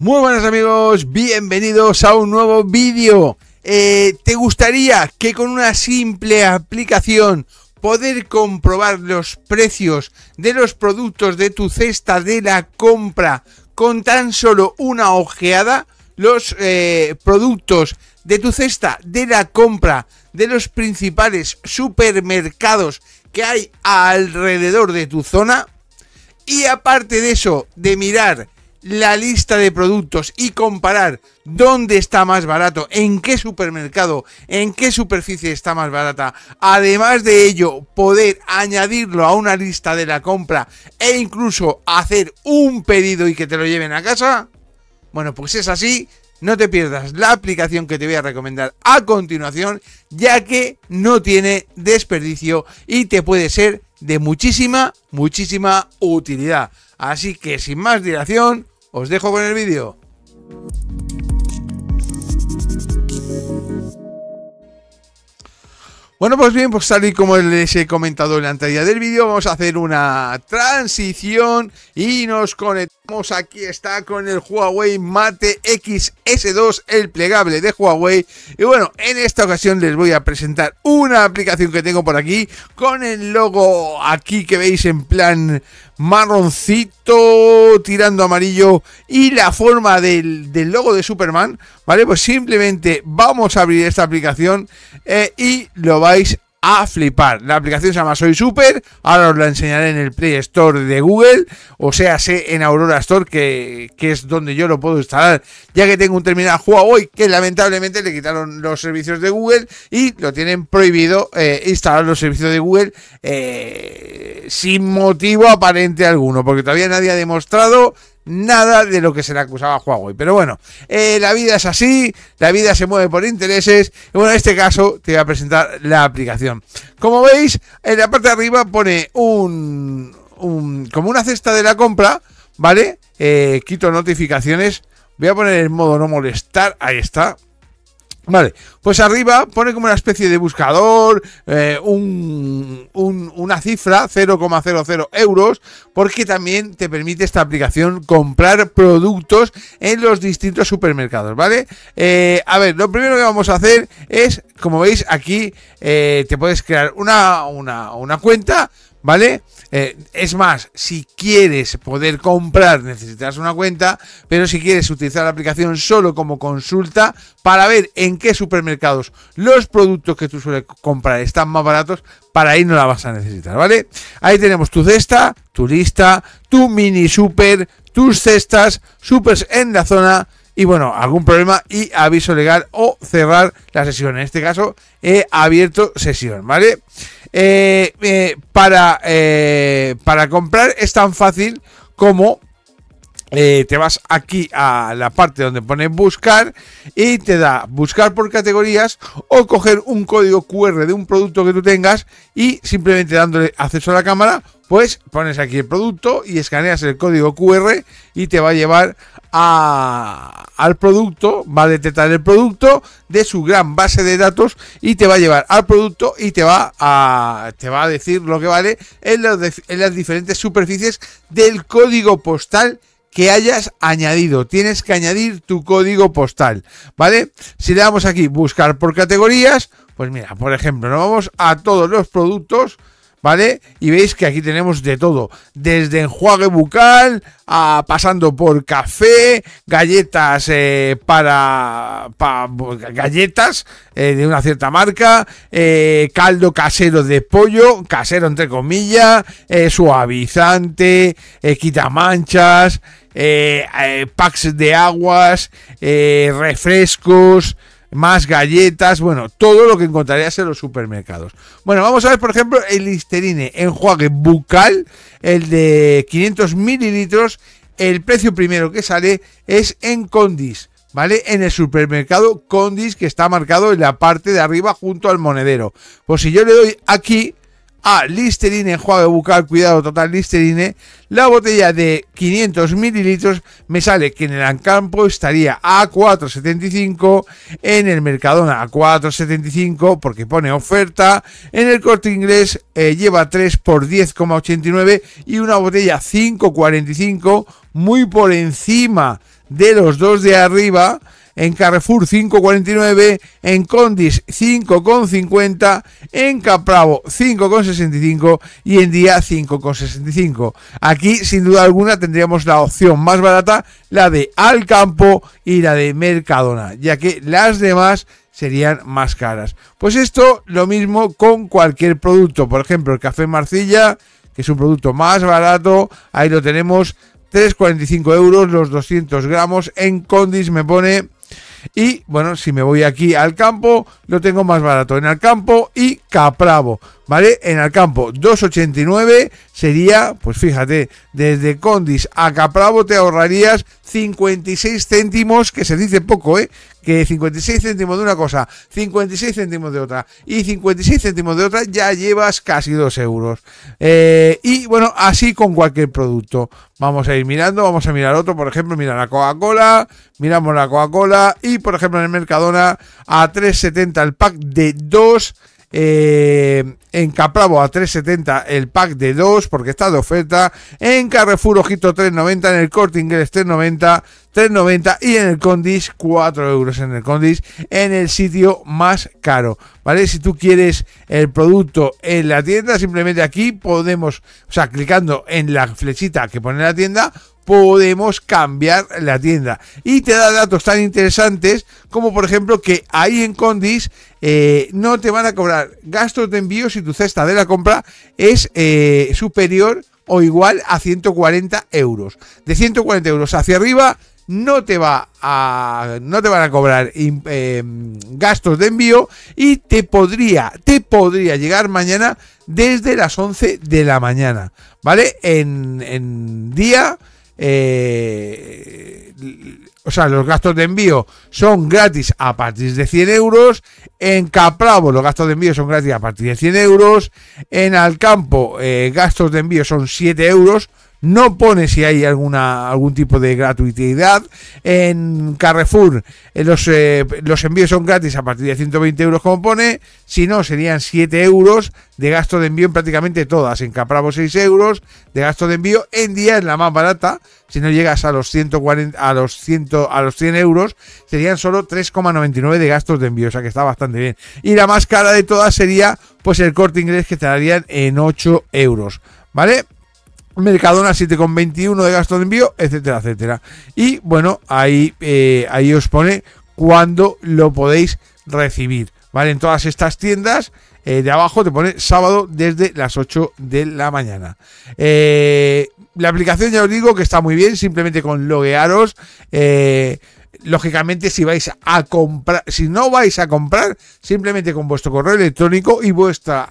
Muy buenas amigos, bienvenidos a un nuevo vídeo. Eh, ¿Te gustaría que con una simple aplicación poder comprobar los precios de los productos de tu cesta de la compra con tan solo una ojeada? Los eh, productos de tu cesta de la compra de los principales supermercados que hay alrededor de tu zona. Y aparte de eso, de mirar la lista de productos y comparar dónde está más barato, en qué supermercado, en qué superficie está más barata. Además de ello, poder añadirlo a una lista de la compra e incluso hacer un pedido y que te lo lleven a casa. Bueno, pues es así. No te pierdas la aplicación que te voy a recomendar a continuación, ya que no tiene desperdicio y te puede ser de muchísima, muchísima utilidad. Así que sin más dilación, os dejo con el vídeo. Bueno, pues bien, pues tal y como les he comentado en la anterior del vídeo, vamos a hacer una transición y nos conectamos, aquí está, con el Huawei Mate XS2, el plegable de Huawei. Y bueno, en esta ocasión les voy a presentar una aplicación que tengo por aquí, con el logo aquí que veis en plan marroncito tirando amarillo y la forma del, logo de Superman, ¿vale? Pues simplemente vamos a abrir esta aplicación eh, y lo vais a flipar. La aplicación se llama Soy Super, ahora os la enseñaré en el Play Store de Google, o sea, sé en Aurora Store, que, es donde yo lo puedo instalar, ya que tengo un terminal Huawei que lamentablemente le quitaron los servicios de Google y lo tienen prohibido eh, instalar los servicios de Google eh, sin motivo aparente alguno, porque todavía nadie ha demostrado nada de lo que se le acusaba a Huawei. Pero bueno, eh, la vida es así, la vida se mueve por intereses. bueno, en este caso te voy a presentar la aplicación. Como veis, en la parte de arriba pone un, como una cesta de la compra, ¿vale? Eh, quito notificaciones. Voy a poner el modo no molestar, ahí está, Vale, pues arriba pone como una especie de buscador, eh, un, una cifra, 0,00 euros, porque también te permite esta aplicación comprar productos en los distintos supermercados, ¿vale? Eh, a ver, lo primero que vamos a hacer es, como veis aquí, eh, te puedes crear una, una, una cuenta, ¿vale? Eh, es más, si quieres poder comprar necesitas una cuenta, pero si quieres utilizar la aplicación solo como consulta para ver en qué supermercados los productos que tú sueles comprar están más baratos, para ahí no la vas a necesitar, ¿vale? Ahí tenemos tu cesta, tu lista, tu mini super, tus cestas, supers en la zona y bueno, algún problema y aviso legal o cerrar la sesión. En este caso, he abierto sesión, ¿vale? Eh, eh, para, eh, para comprar es tan fácil como te vas aquí a la parte donde pone buscar y te da buscar por categorías o coger un código QR de un producto que tú tengas y simplemente dándole acceso a la cámara, pues pones aquí el producto y escaneas el código QR y te va a llevar a, al producto, va a detectar el producto de su gran base de datos y te va a llevar al producto y te va a, te va a decir lo que vale en, en las diferentes superficies del código postal que hayas añadido. Tienes que añadir tu código postal, ¿vale? Si le damos aquí buscar por categorías, pues mira, por ejemplo, nos vamos a todos los productos, ¿vale? Y veis que aquí tenemos de todo, desde enjuague bucal, pasando por café, galletas eh, para, galletas eh, de una cierta marca, eh, caldo casero de pollo, casero entre comillas, suavizante, quitamanchas, packs de aguas, refrescos más galletas, bueno, todo lo que encontrarías en los supermercados. Bueno, vamos a ver, por ejemplo, el Listerine enjuague bucal, el de 500 mililitros. El precio primero que sale es en Condis, ¿vale? En el supermercado Condis que está marcado en la parte de arriba junto al monedero. Pues si yo le doy aquí, a Listerine, enjuague bucal, cuidado total, Listerine. La botella de 500 mililitros me sale que en el Ancampo estaría a 4,75, en el Mercadona a 4,75 porque pone oferta, en el Corte Inglés eh, lleva 3 por 10,89 y una botella 5,45 muy por encima de los dos de arriba en Carrefour 5,49, en Condis 5,50, en Capravo 5,65 y en Día 5,65. Aquí, sin duda alguna, tendríamos la opción más barata, la de Alcampo y la de Mercadona, ya que las demás serían más caras. Pues esto lo mismo con cualquier producto, por ejemplo, el café Marcilla, que es un producto más barato, ahí lo tenemos 3,45 euros los 200 gramos. En Condis me pone y bueno, si me voy aquí al campo, lo tengo más barato en Alcampo y Capravo, ¿vale? En Alcampo 2,89 sería, pues fíjate, desde Condis a Capravo te ahorrarías 56 céntimos, que se dice poco, ¿eh? Que 56 céntimos de una cosa, 56 céntimos de otra y 56 céntimos de otra ya llevas casi 2 euros. Eh, y bueno, así con cualquier producto. Vamos a ir mirando, vamos a mirar otro, por ejemplo, mira la Coca-Cola, miramos la Coca-Cola y por ejemplo en el Mercadona a 3,70 el pack de 2. Eh, en Capravo a 3,70 el pack de 2 porque está de oferta. En Carrefour Ojito 3,90. En el Corte Inglés 3,90. 3,90 y en el Condis 4 euros en el Condis en el sitio más caro. ¿Vale? Si tú quieres el producto en la tienda, simplemente aquí podemos, o sea, clicando en la flechita que pone la tienda, podemos cambiar la tienda. Y te da datos tan interesantes como por ejemplo que ahí en Condis eh, no te van a cobrar gastos de envío si tu cesta de la compra es eh, superior o igual a 140 euros. De 140 euros hacia arriba no te va a no te van a cobrar em, gastos de envío y te podría te podría llegar mañana desde las 11 de la mañana vale en día eh, o sea, los gastos de envío son gratis a partir de 100 euros. En Capravo los gastos de envío son gratis a partir de 100 euros. En Alcampo eh, gastos de envío son 7 euros no pone si hay alguna algún tipo de gratuidad. En Carrefour eh, los, eh, los envíos son gratis a partir de 120 euros como pone, si no serían 7 euros de gasto de envío en prácticamente todas. En Capravo 6 euros de gasto de envío, en día es la más barata, si no llegas a los 140, a los 100, a los 100 euros, serían solo 3,99 de gastos de envío, o sea que está bastante bien. Y la más cara de todas sería pues el corte inglés que te darían en 8 euros, ¿vale? Mercadona 7,21 de gasto de envío, etcétera, etcétera. Y bueno, ahí, eh, ahí os pone cuando lo podéis recibir. ¿Vale? En todas estas tiendas eh, de abajo te pone sábado desde las 8 de la mañana. Eh, la aplicación ya os digo que está muy bien, simplemente con loguearos. lógicamente, si vais a comprar, si no vais a comprar, simplemente con vuestro correo electrónico y vuestra,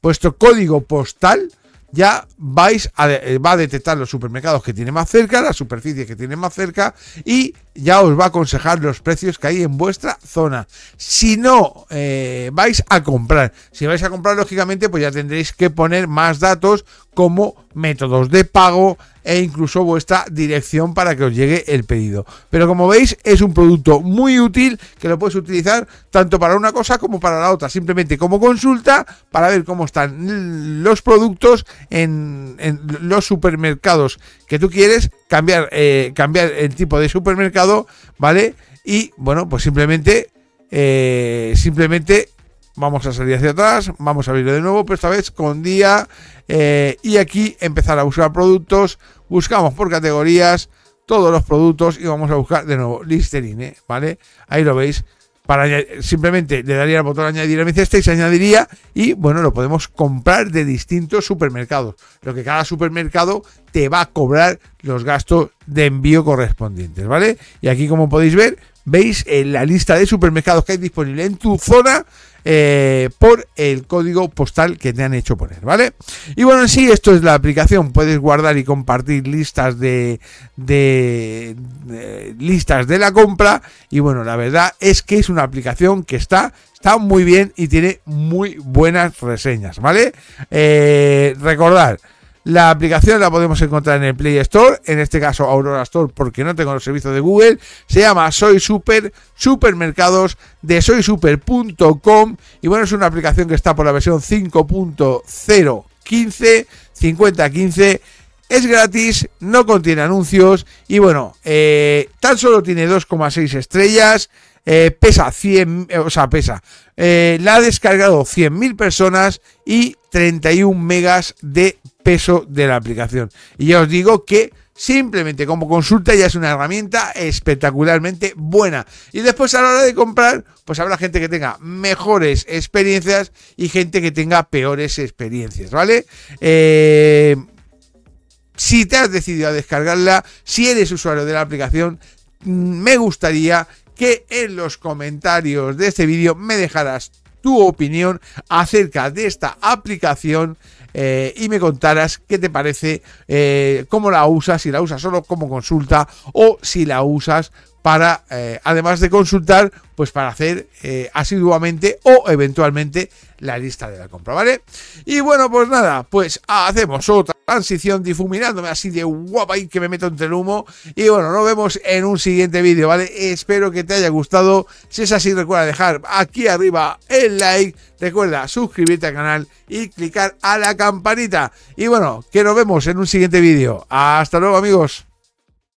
vuestro código postal ya vais a, eh, va a detectar los supermercados que tiene más cerca, las superficies que tiene más cerca y ya os va a aconsejar los precios que hay en vuestra zona. Si no eh, vais a comprar, si vais a comprar lógicamente, pues ya tendréis que poner más datos como métodos de pago e incluso vuestra dirección para que os llegue el pedido. Pero como veis es un producto muy útil que lo puedes utilizar tanto para una cosa como para la otra. Simplemente como consulta para ver cómo están los productos en, en los supermercados que tú quieres cambiar, eh, cambiar el tipo de supermercado, ¿vale? Y bueno, pues simplemente, eh, simplemente vamos a salir hacia atrás, vamos a abrirlo de nuevo, pero esta vez con día eh, y aquí empezar a usar productos, buscamos por categorías todos los productos y vamos a buscar de nuevo Listerine, ¿vale? Ahí lo veis. Para simplemente le daría al botón añadir a mi cesta y se añadiría y bueno, lo podemos comprar de distintos supermercados. Lo que cada supermercado te va a cobrar los gastos de envío correspondientes, ¿vale? Y aquí, como podéis ver, veis en la lista de supermercados que hay disponible en tu zona eh, por el código postal que te han hecho poner, ¿vale? Y bueno, sí, esto es la aplicación. Puedes guardar y compartir listas de, de, listas de la compra. Y bueno, la verdad es que es una aplicación que está, está muy bien y tiene muy buenas reseñas, ¿vale? Eh, recordar recordad. La aplicación la podemos encontrar en el Play Store, en este caso Aurora Store porque no tengo los servicios de Google. Se llama Soy Super, supermercados de soysuper.com y bueno, es una aplicación que está por la versión 5.015, 5015. Es gratis, no contiene anuncios y bueno, eh, tan solo tiene 2,6 estrellas. Eh, pesa 100, o sea, pesa. Eh, la ha descargado 100.000 personas y 31 megas de peso de la aplicación. Y ya os digo que simplemente como consulta ya es una herramienta espectacularmente buena. Y después a la hora de comprar, pues habrá gente que tenga mejores experiencias y gente que tenga peores experiencias, ¿vale? Eh, si te has decidido a descargarla, si eres usuario de la aplicación, mm, me gustaría que en los comentarios de este vídeo me dejaras tu opinión acerca de esta aplicación eh, y me contarás qué te parece, eh, cómo la usas, si la usas solo como consulta o si la usas para, eh, además de consultar, pues para hacer asiduamente o eventualmente la lista de la compra, ¿vale? Y bueno, pues nada, pues hacemos otra transición difuminándome así de guapa y que me meto entre el humo. Y bueno, nos vemos en un siguiente vídeo, ¿vale? Espero que te haya gustado. Si es así, recuerda dejar aquí arriba el like. Recuerda suscribirte al canal y clicar a la campanita. Y bueno, que nos vemos en un siguiente vídeo. Hasta luego, amigos.